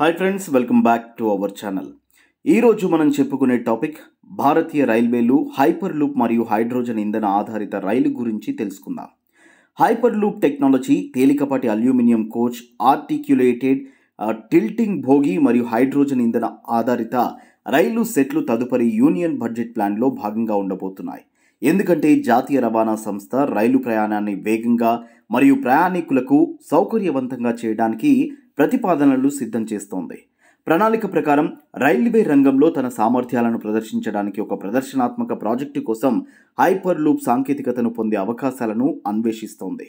hi friends welcome back to our channel ఈరోజు మనం చెప్పుకునే టాపిక్ భారతీయ రైల్వేలు హైపర్ లూప్ మరియు హైడ్రోజన్ ఇంధన ఆధారిత రైలు గురించి తెలుసుకుందాం హైపర్ లూప్ టెక్నాలజీ తేలికపాటి అల్యూమినియం కోచ్ ఆర్టిక్యులేటెడ్ టిల్టింగ్ భోగి మరియు హైడ్రోజన్ ఇంధన ఆధారిత రైలు సెట్లు తదుపరి యూనియన్ బడ్జెట్ ప్లాన్లో భాగంగా ఉండబోతున్నాయి ఎందుకంటే జాతీయ రవాణా సంస్థ రైలు ప్రయాణాన్ని వేగంగా మరియు ప్రయాణికులకు సౌకర్యవంతంగా చేయడానికి ప్రతిపాదనలు సిద్ధం చేస్తోంది ప్రణాళిక ప్రకారం రైల్వే రంగంలో తన సామర్థ్యాలను ప్రదర్శించడానికి ఒక ప్రదర్శనాత్మక ప్రాజెక్టు కోసం హైపర్ లూప్ సాంకేతికతను పొందే అవకాశాలను అన్వేషిస్తోంది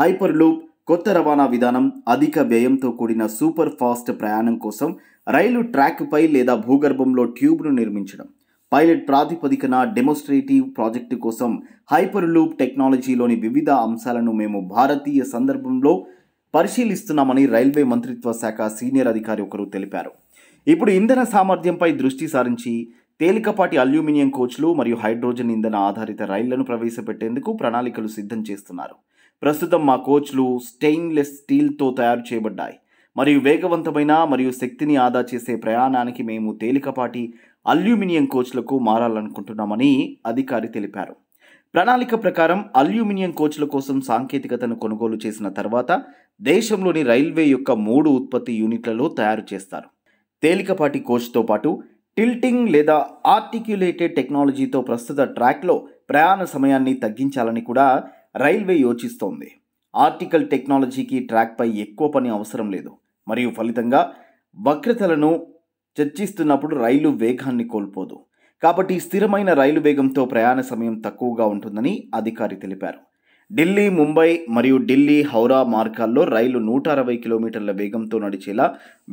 హైపర్ లూప్ కొత్త రవాణా విధానం అధిక వ్యయంతో కూడిన సూపర్ ఫాస్ట్ ప్రయాణం కోసం రైలు ట్రాక్పై లేదా భూగర్భంలో ట్యూబ్ను నిర్మించడం పైలట్ ప్రాతిపదికన డెమోస్ట్రేటివ్ ప్రాజెక్టు కోసం హైపర్ లూప్ టెక్నాలజీలోని వివిధ అంశాలను మేము భారతీయ సందర్భంలో పరిశీలిస్తున్నామని రైల్వే మంత్రిత్వ శాఖ సీనియర్ అధికారి ఒకరు తెలిపారు ఇప్పుడు ఇంధన సామర్థ్యంపై దృష్టి సారించి తేలికపాటి అల్యూమినియం కోచ్లు మరియు హైడ్రోజన్ ఇంధన ఆధారిత రైళ్లను ప్రవేశపెట్టేందుకు ప్రణాళికలు సిద్ధం చేస్తున్నారు ప్రస్తుతం మా కోచ్లు స్టెయిన్లెస్ స్టీల్తో తయారు చేయబడ్డాయి మరియు వేగవంతమైన మరియు శక్తిని ఆదా చేసే ప్రయాణానికి మేము తేలికపాటి అల్యూమినియం కోచ్లకు మారాలనుకుంటున్నామని అధికారి తెలిపారు ప్రణాళిక ప్రకారం అల్యూమినియం కోచ్ల కోసం సాంకేతికతను కొనుగోలు చేసిన తర్వాత దేశంలోని రైల్వే యొక్క మూడు ఉత్పత్తి యూనిట్లలో తయారు చేస్తారు తేలికపాటి కోచ్తో పాటు టిల్టింగ్ లేదా ఆర్టిక్యులేటెడ్ టెక్నాలజీతో ప్రస్తుత ట్రాక్లో ప్రయాణ సమయాన్ని తగ్గించాలని కూడా రైల్వే యోచిస్తోంది ఆర్టికల్ టెక్నాలజీకి ట్రాక్పై ఎక్కువ పని అవసరం లేదు మరియు ఫలితంగా వక్రతలను చర్చిస్తున్నప్పుడు రైలు వేగాన్ని కోల్పోదు కాబట్టి స్థిరమైన రైలు వేగంతో ప్రయాణ సమయం తక్కువగా ఉంటుందని అధికారి తెలిపారు ఢిల్లీ ముంబై మరియు ఢిల్లీ హౌరా మార్గాల్లో రైలు నూట అరవై కిలోమీటర్ల వేగంతో నడిచేలా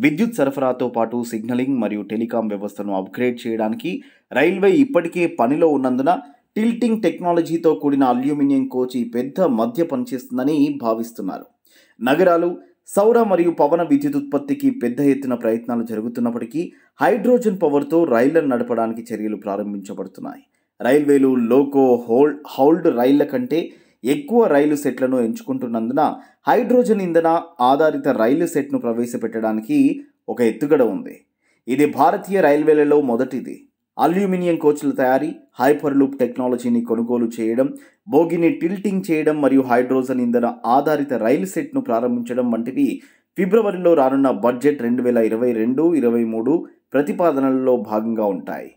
విద్యుత్ సరఫరాతో పాటు సిగ్నలింగ్ మరియు టెలికాం వ్యవస్థను అప్గ్రేడ్ చేయడానికి రైల్వే ఇప్పటికే పనిలో ఉన్నందున టిల్టింగ్ టెక్నాలజీతో కూడిన అల్యూమినియం కోచి పెద్ద మధ్య పనిచేస్తుందని భావిస్తున్నారు నగరాలు సౌర మరియు పవన విద్యుత్ ఉత్పత్తికి పెద్ద ఎత్తున ప్రయత్నాలు జరుగుతున్నప్పటికీ హైడ్రోజన్ పవర్తో రైళ్లను నడపడానికి చర్యలు ప్రారంభించబడుతున్నాయి రైల్వేలు లోకో హోల్డ్ హౌల్డ్ రైళ్ల కంటే ఎక్కువ రైలు సెట్లను ఎంచుకుంటున్నందున హైడ్రోజన్ ఇంధన ఆధారిత రైలు సెట్ను ప్రవేశపెట్టడానికి ఒక ఎత్తుగడ ఉంది ఇది భారతీయ రైల్వేలలో మొదటిది అల్యూమినియం కోచ్ల తయారీ హైపర్ లూప్ టెక్నాలజీని కొనుగోలు చేయడం బోగిని టిల్టింగ్ చేయడం మరియు హైడ్రోజన్ ఇంధన ఆధారిత రైలు సెట్ను ప్రారంభించడం వంటివి ఫిబ్రవరిలో రానున్న బడ్జెట్ రెండు వేల ఇరవై రెండు ఇరవై మూడు ప్రతిపాదనలలో భాగంగా ఉంటాయి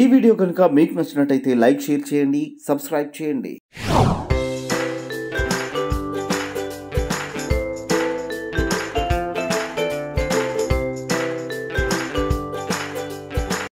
ఈ వీడియో కనుక మీకు నచ్చినట్టయితే లైక్ షేర్ చేయండి సబ్స్క్రైబ్ చేయండి